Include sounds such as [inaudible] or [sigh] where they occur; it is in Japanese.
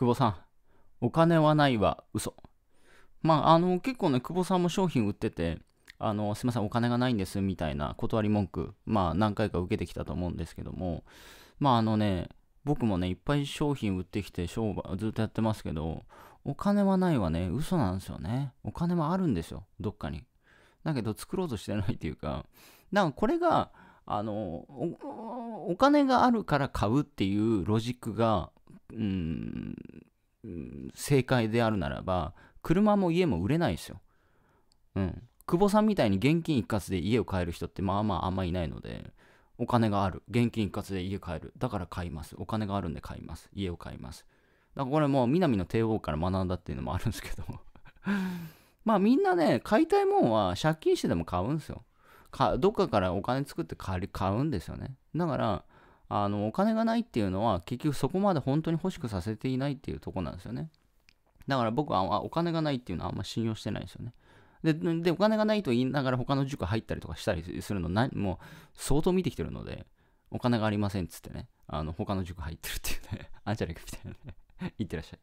久保さん、お金はないは嘘。まあ、あの、結構ね、久保さんも商品売ってて、あの、すいません、お金がないんです、みたいな断り文句、まあ、何回か受けてきたと思うんですけども、まあ、あのね、僕もね、いっぱい商品売ってきて、商売、ずっとやってますけど、お金はないはね、嘘なんですよね。お金はあるんですよ、どっかに。だけど、作ろうとしてないっていうか、なんかこれが、あのお金があるから買うっていうロジックがうん、正解であるならば、車も家も売れないですよ。うん。久保さんみたいに現金一括で家を買える人ってまあまああんまいないので、お金がある。現金一括で家買える。だから買います。お金があるんで買います。家を買います。だからこれもう南の帝王から学んだっていうのもあるんですけど [laughs] まあみんなね、買いたいもんは借金してでも買うんですよ。かどっかからお金作って買買うんですよね。だから、あのお金がないっていうのは結局そこまで本当に欲しくさせていないっていうとこなんですよねだから僕はお金がないっていうのはあんま信用してないですよねででお金がないと言いながら他の塾入ったりとかしたりするのなもう相当見てきてるのでお金がありませんっつってねあの他の塾入ってるっていうねあんじゃねえかみたいなねいってらっしゃい